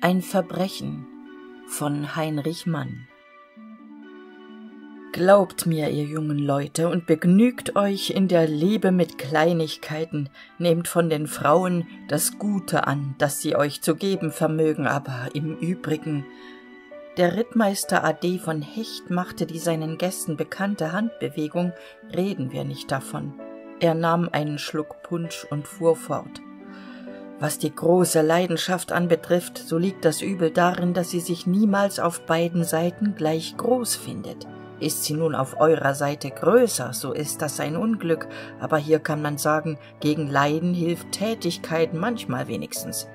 Ein Verbrechen von Heinrich Mann. Glaubt mir, ihr jungen Leute, und begnügt euch in der Liebe mit Kleinigkeiten, nehmt von den Frauen das Gute an, das sie euch zu geben vermögen, aber im übrigen der Rittmeister AD von Hecht machte die seinen Gästen bekannte Handbewegung, reden wir nicht davon. Er nahm einen Schluck Punsch und fuhr fort. Was die große Leidenschaft anbetrifft, so liegt das Übel darin, dass sie sich niemals auf beiden Seiten gleich groß findet. Ist sie nun auf eurer Seite größer, so ist das ein Unglück, aber hier kann man sagen, gegen Leiden hilft Tätigkeit manchmal wenigstens.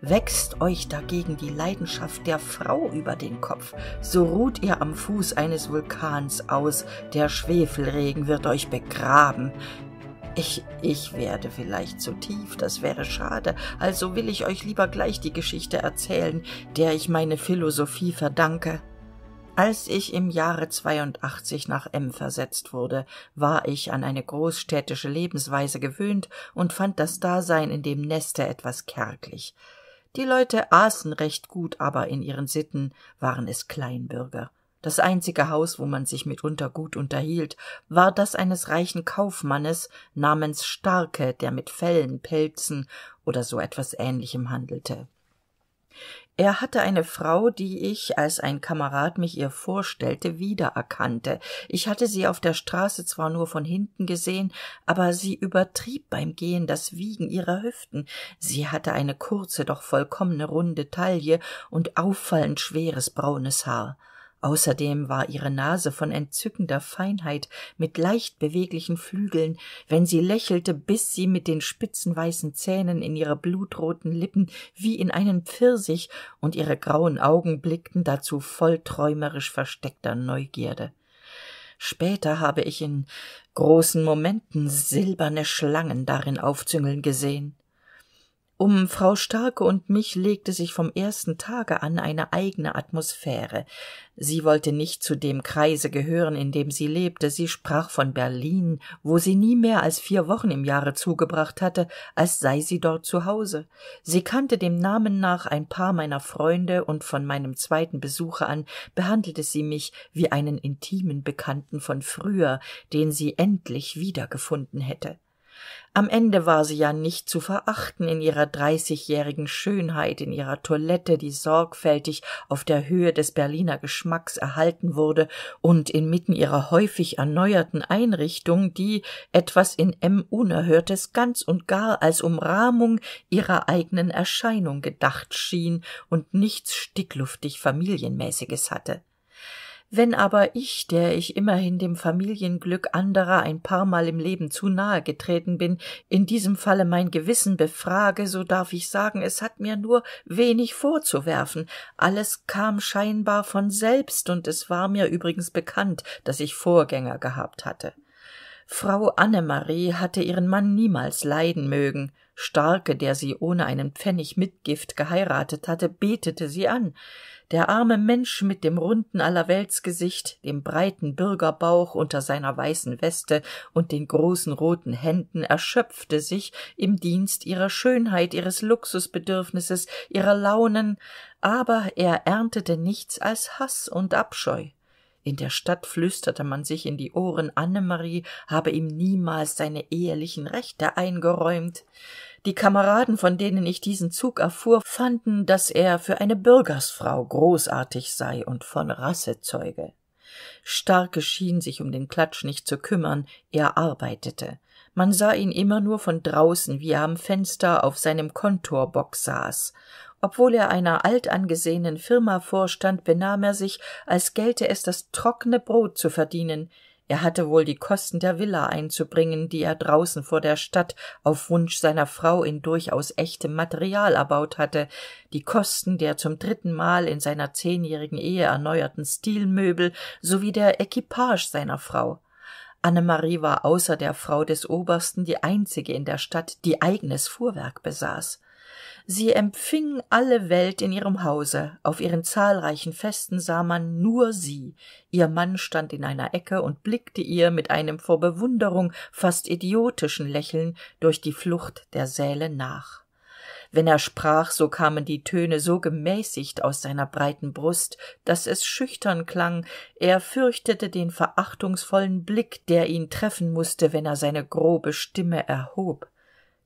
Wächst euch dagegen die Leidenschaft der Frau über den Kopf, so ruht ihr am Fuß eines Vulkans aus, der Schwefelregen wird euch begraben, ich, ich werde vielleicht zu tief, das wäre schade, also will ich euch lieber gleich die Geschichte erzählen, der ich meine Philosophie verdanke. Als ich im Jahre 82 nach M versetzt wurde, war ich an eine großstädtische Lebensweise gewöhnt und fand das Dasein in dem Neste etwas kärglich. Die Leute aßen recht gut, aber in ihren Sitten waren es Kleinbürger das einzige haus wo man sich mitunter gut unterhielt war das eines reichen kaufmannes namens starke der mit fellen pelzen oder so etwas ähnlichem handelte er hatte eine frau die ich als ein kamerad mich ihr vorstellte wiedererkannte ich hatte sie auf der straße zwar nur von hinten gesehen aber sie übertrieb beim gehen das wiegen ihrer hüften sie hatte eine kurze doch vollkommene runde taille und auffallend schweres braunes haar außerdem war ihre nase von entzückender feinheit mit leicht beweglichen flügeln wenn sie lächelte biss sie mit den spitzen weißen zähnen in ihre blutroten lippen wie in einen pfirsich und ihre grauen augen blickten dazu voll träumerisch versteckter neugierde später habe ich in großen momenten silberne schlangen darin aufzüngeln gesehen um Frau Starke und mich legte sich vom ersten tage an eine eigene Atmosphäre. Sie wollte nicht zu dem Kreise gehören, in dem sie lebte, sie sprach von Berlin, wo sie nie mehr als vier Wochen im Jahre zugebracht hatte, als sei sie dort zu Hause. Sie kannte dem Namen nach ein paar meiner Freunde, und von meinem zweiten Besuche an behandelte sie mich wie einen intimen Bekannten von früher, den sie endlich wiedergefunden hätte am ende war sie ja nicht zu verachten in ihrer dreißigjährigen schönheit in ihrer toilette die sorgfältig auf der höhe des berliner geschmacks erhalten wurde und inmitten ihrer häufig erneuerten einrichtung die etwas in m unerhörtes ganz und gar als umrahmung ihrer eigenen erscheinung gedacht schien und nichts stickluftig familienmäßiges hatte wenn aber ich der ich immerhin dem familienglück anderer ein paarmal im leben zu nahe getreten bin in diesem falle mein gewissen befrage so darf ich sagen es hat mir nur wenig vorzuwerfen alles kam scheinbar von selbst und es war mir übrigens bekannt daß ich vorgänger gehabt hatte frau annemarie hatte ihren mann niemals leiden mögen starke der sie ohne einen pfennig mitgift geheiratet hatte betete sie an der arme mensch mit dem runden allerweltsgesicht dem breiten bürgerbauch unter seiner weißen weste und den großen roten händen erschöpfte sich im dienst ihrer schönheit ihres luxusbedürfnisses ihrer launen aber er erntete nichts als Hass und abscheu in der stadt flüsterte man sich in die ohren annemarie habe ihm niemals seine ehelichen rechte eingeräumt die kameraden von denen ich diesen zug erfuhr fanden daß er für eine bürgersfrau großartig sei und von rasse zeuge starke schien sich um den klatsch nicht zu kümmern er arbeitete man sah ihn immer nur von draußen wie er am fenster auf seinem kontorbock saß obwohl er einer altangesehenen firma vorstand benahm er sich als gelte es das trockene brot zu verdienen er hatte wohl die kosten der villa einzubringen die er draußen vor der stadt auf wunsch seiner frau in durchaus echtem material erbaut hatte die kosten der zum dritten Mal in seiner zehnjährigen ehe erneuerten stilmöbel sowie der equipage seiner frau annemarie war außer der frau des obersten die einzige in der stadt die eigenes fuhrwerk besaß sie empfing alle welt in ihrem hause auf ihren zahlreichen festen sah man nur sie ihr mann stand in einer ecke und blickte ihr mit einem vor bewunderung fast idiotischen lächeln durch die flucht der säle nach wenn er sprach so kamen die töne so gemäßigt aus seiner breiten brust daß es schüchtern klang er fürchtete den verachtungsvollen blick der ihn treffen mußte wenn er seine grobe stimme erhob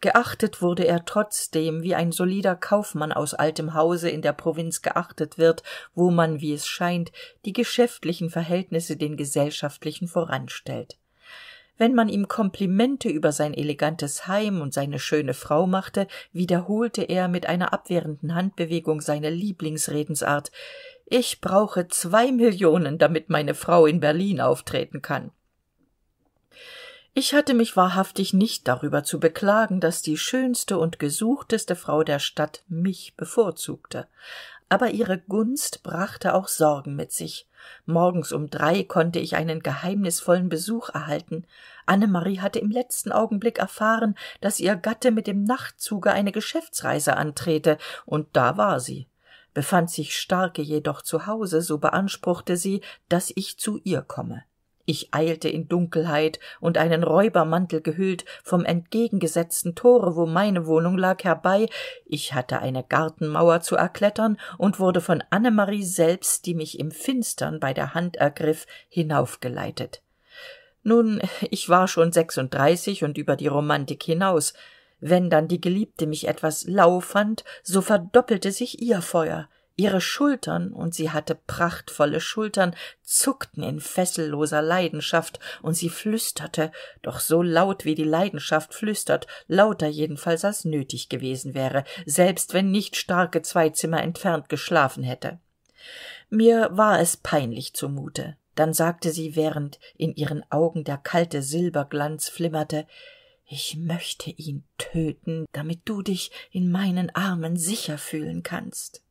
geachtet wurde er trotzdem wie ein solider kaufmann aus altem hause in der provinz geachtet wird wo man wie es scheint die geschäftlichen verhältnisse den gesellschaftlichen voranstellt wenn man ihm komplimente über sein elegantes heim und seine schöne frau machte wiederholte er mit einer abwehrenden handbewegung seine lieblingsredensart ich brauche zwei millionen damit meine frau in berlin auftreten kann ich hatte mich wahrhaftig nicht darüber zu beklagen daß die schönste und gesuchteste frau der stadt mich bevorzugte aber ihre gunst brachte auch sorgen mit sich morgens um drei konnte ich einen geheimnisvollen besuch erhalten annemarie hatte im letzten augenblick erfahren daß ihr gatte mit dem nachtzuge eine geschäftsreise antrete und da war sie befand sich starke jedoch zu hause so beanspruchte sie daß ich zu ihr komme ich eilte in dunkelheit und einen räubermantel gehüllt vom entgegengesetzten tore wo meine wohnung lag herbei ich hatte eine gartenmauer zu erklettern und wurde von annemarie selbst die mich im finstern bei der hand ergriff hinaufgeleitet nun ich war schon sechsunddreißig und über die romantik hinaus wenn dann die geliebte mich etwas lau fand so verdoppelte sich ihr feuer ihre schultern und sie hatte prachtvolle schultern zuckten in fesselloser leidenschaft und sie flüsterte doch so laut wie die leidenschaft flüstert lauter jedenfalls als nötig gewesen wäre selbst wenn nicht starke zwei zimmer entfernt geschlafen hätte mir war es peinlich zumute dann sagte sie während in ihren augen der kalte silberglanz flimmerte ich möchte ihn töten damit du dich in meinen armen sicher fühlen kannst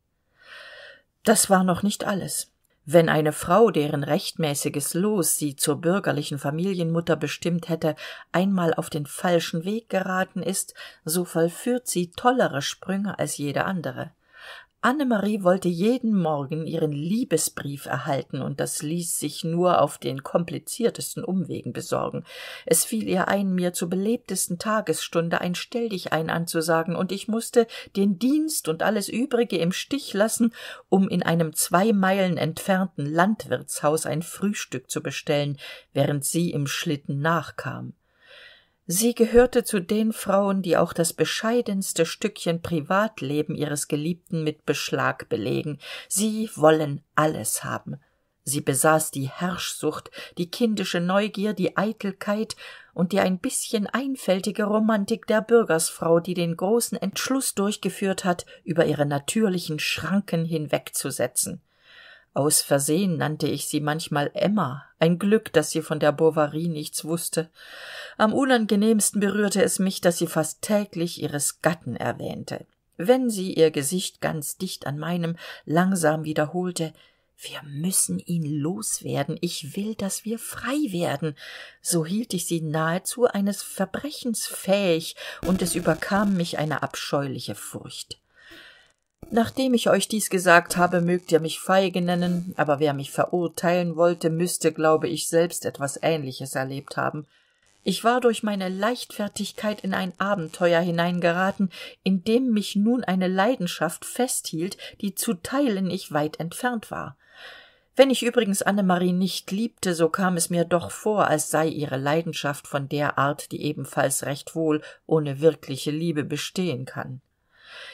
das war noch nicht alles wenn eine frau deren rechtmäßiges los sie zur bürgerlichen familienmutter bestimmt hätte einmal auf den falschen weg geraten ist so vollführt sie tollere sprünge als jede andere annemarie wollte jeden morgen ihren liebesbrief erhalten und das ließ sich nur auf den kompliziertesten umwegen besorgen es fiel ihr ein mir zur belebtesten tagesstunde ein stelldichein anzusagen und ich mußte den dienst und alles übrige im stich lassen um in einem zwei meilen entfernten landwirtshaus ein frühstück zu bestellen während sie im schlitten nachkam sie gehörte zu den frauen die auch das bescheidenste stückchen privatleben ihres geliebten mit beschlag belegen sie wollen alles haben sie besaß die herrschsucht die kindische neugier die eitelkeit und die ein bisschen einfältige romantik der bürgersfrau die den großen Entschluss durchgeführt hat über ihre natürlichen schranken hinwegzusetzen aus versehen nannte ich sie manchmal emma ein glück daß sie von der bovary nichts wusste. am unangenehmsten berührte es mich daß sie fast täglich ihres gatten erwähnte wenn sie ihr gesicht ganz dicht an meinem langsam wiederholte wir müssen ihn loswerden ich will daß wir frei werden so hielt ich sie nahezu eines verbrechens fähig und es überkam mich eine abscheuliche furcht Nachdem ich euch dies gesagt habe, mögt ihr mich feige nennen, aber wer mich verurteilen wollte, müsste, glaube ich, selbst etwas Ähnliches erlebt haben. Ich war durch meine Leichtfertigkeit in ein Abenteuer hineingeraten, in dem mich nun eine Leidenschaft festhielt, die zu teilen ich weit entfernt war. Wenn ich übrigens Annemarie nicht liebte, so kam es mir doch vor, als sei ihre Leidenschaft von der Art, die ebenfalls recht wohl ohne wirkliche Liebe bestehen kann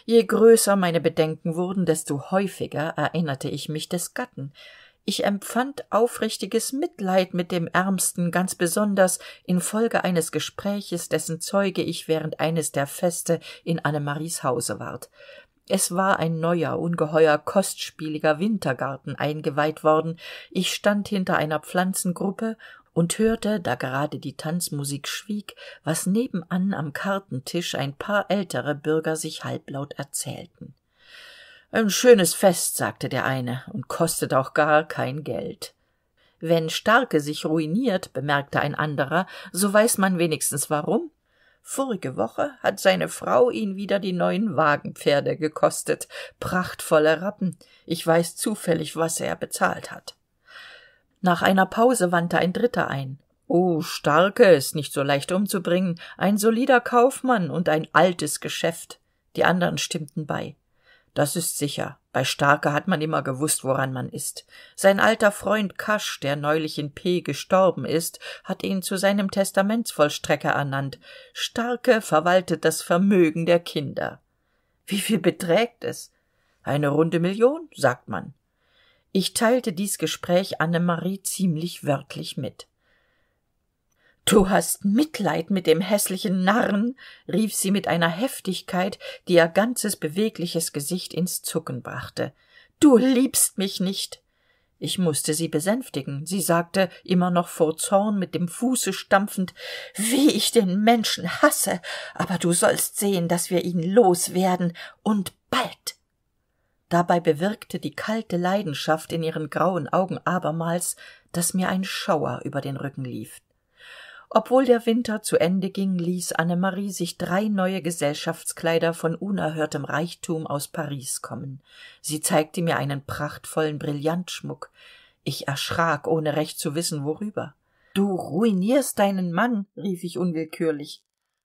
je größer meine bedenken wurden desto häufiger erinnerte ich mich des gatten ich empfand aufrichtiges mitleid mit dem ärmsten ganz besonders infolge eines gespräches dessen zeuge ich während eines der feste in annemaries hause ward es war ein neuer ungeheuer kostspieliger wintergarten eingeweiht worden ich stand hinter einer pflanzengruppe und hörte da gerade die tanzmusik schwieg was nebenan am kartentisch ein paar ältere bürger sich halblaut erzählten »Ein schönes fest sagte der eine und kostet auch gar kein geld wenn starke sich ruiniert bemerkte ein anderer so weiß man wenigstens warum vorige woche hat seine frau ihn wieder die neuen wagenpferde gekostet prachtvolle rappen ich weiß zufällig was er bezahlt hat nach einer pause wandte ein dritter ein Oh, starke ist nicht so leicht umzubringen ein solider kaufmann und ein altes geschäft die anderen stimmten bei das ist sicher bei starke hat man immer gewusst, woran man ist sein alter freund kasch der neulich in p gestorben ist hat ihn zu seinem testamentsvollstrecker ernannt starke verwaltet das vermögen der kinder Wie viel beträgt es eine runde million sagt man ich teilte dies gespräch annemarie ziemlich wörtlich mit du hast mitleid mit dem hässlichen narren rief sie mit einer heftigkeit die ihr ganzes bewegliches gesicht ins zucken brachte du liebst mich nicht ich mußte sie besänftigen sie sagte immer noch vor zorn mit dem fuße stampfend wie ich den menschen hasse aber du sollst sehen daß wir ihn loswerden und bald dabei bewirkte die kalte leidenschaft in ihren grauen augen abermals daß mir ein schauer über den rücken lief obwohl der winter zu ende ging ließ annemarie sich drei neue gesellschaftskleider von unerhörtem reichtum aus paris kommen sie zeigte mir einen prachtvollen brillantschmuck ich erschrak ohne recht zu wissen worüber du ruinierst deinen mann rief ich unwillkürlich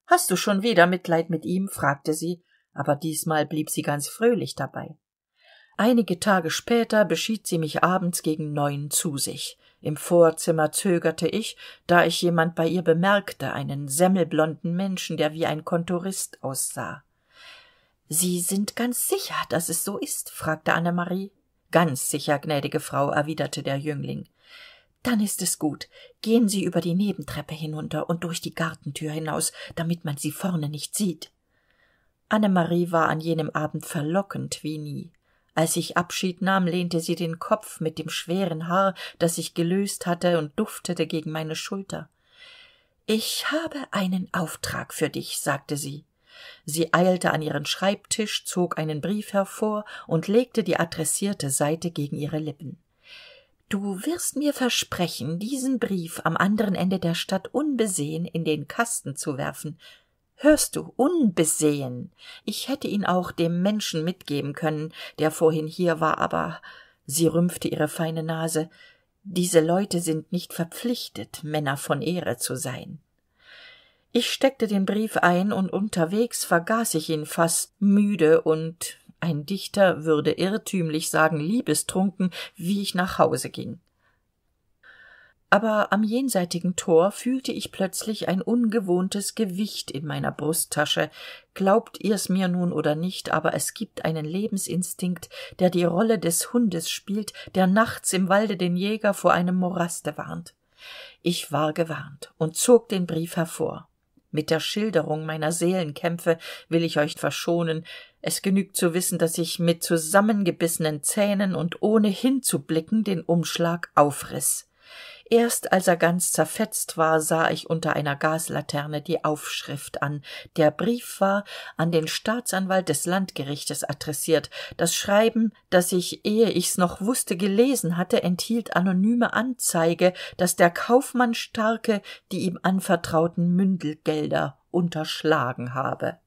hast du schon wieder mitleid mit ihm fragte sie aber diesmal blieb sie ganz fröhlich dabei einige tage später beschied sie mich abends gegen neun zu sich im vorzimmer zögerte ich da ich jemand bei ihr bemerkte einen semmelblonden menschen der wie ein kontorist aussah sie sind ganz sicher daß es so ist fragte annemarie ganz sicher gnädige frau erwiderte der jüngling dann ist es gut gehen sie über die nebentreppe hinunter und durch die gartentür hinaus damit man sie vorne nicht sieht annemarie war an jenem abend verlockend wie nie als ich Abschied nahm, lehnte sie den Kopf mit dem schweren Haar, das sich gelöst hatte, und duftete gegen meine Schulter. Ich habe einen Auftrag für dich, sagte sie. Sie eilte an ihren Schreibtisch, zog einen Brief hervor und legte die adressierte Seite gegen ihre Lippen. Du wirst mir versprechen, diesen Brief am anderen Ende der Stadt unbesehen in den Kasten zu werfen, hörst du unbesehen ich hätte ihn auch dem menschen mitgeben können der vorhin hier war aber sie rümpfte ihre feine nase diese leute sind nicht verpflichtet männer von ehre zu sein ich steckte den brief ein und unterwegs vergaß ich ihn fast müde und ein dichter würde irrtümlich sagen liebestrunken wie ich nach hause ging aber am jenseitigen tor fühlte ich plötzlich ein ungewohntes gewicht in meiner brusttasche glaubt ihr's mir nun oder nicht aber es gibt einen lebensinstinkt der die rolle des hundes spielt der nachts im walde den jäger vor einem moraste warnt ich war gewarnt und zog den brief hervor mit der schilderung meiner seelenkämpfe will ich euch verschonen es genügt zu wissen dass ich mit zusammengebissenen zähnen und ohne hinzublicken den umschlag aufriß erst als er ganz zerfetzt war sah ich unter einer gaslaterne die aufschrift an der brief war an den staatsanwalt des landgerichtes adressiert das schreiben das ich ehe ich's noch wußte gelesen hatte enthielt anonyme anzeige daß der kaufmann starke die ihm anvertrauten mündelgelder unterschlagen habe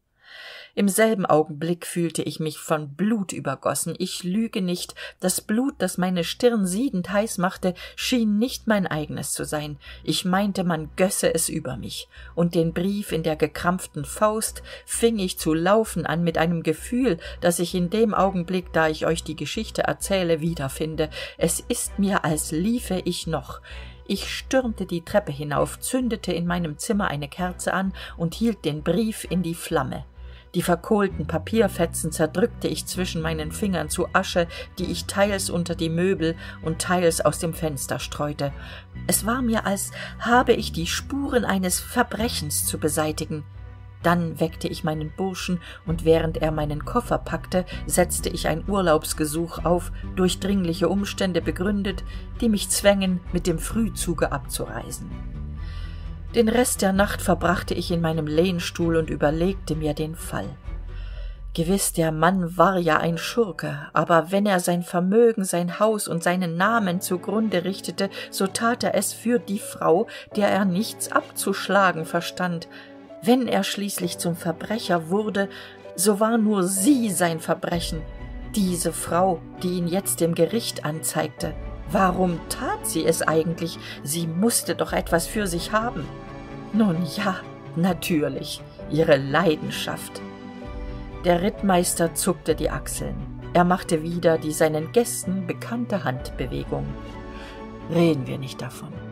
im selben augenblick fühlte ich mich von blut übergossen ich lüge nicht das blut das meine stirn siedend heiß machte schien nicht mein eigenes zu sein ich meinte man gösse es über mich und den brief in der gekrampften faust fing ich zu laufen an mit einem gefühl das ich in dem augenblick da ich euch die geschichte erzähle wiederfinde es ist mir als liefe ich noch ich stürmte die Treppe hinauf, zündete in meinem Zimmer eine Kerze an und hielt den Brief in die Flamme. Die verkohlten Papierfetzen zerdrückte ich zwischen meinen Fingern zu Asche, die ich teils unter die Möbel und teils aus dem Fenster streute. Es war mir, als habe ich die Spuren eines Verbrechens zu beseitigen. Dann weckte ich meinen Burschen, und während er meinen Koffer packte, setzte ich ein Urlaubsgesuch auf, durch dringliche Umstände begründet, die mich zwängen, mit dem Frühzuge abzureisen. Den Rest der Nacht verbrachte ich in meinem Lehnstuhl und überlegte mir den Fall. Gewiss, der Mann war ja ein Schurke, aber wenn er sein Vermögen, sein Haus und seinen Namen zugrunde richtete, so tat er es für die Frau, der er nichts abzuschlagen verstand. Wenn er schließlich zum Verbrecher wurde, so war nur sie sein Verbrechen, diese Frau, die ihn jetzt dem Gericht anzeigte. Warum tat sie es eigentlich? Sie musste doch etwas für sich haben. Nun ja, natürlich, ihre Leidenschaft. Der Rittmeister zuckte die Achseln. Er machte wieder die seinen Gästen bekannte Handbewegung. Reden wir nicht davon.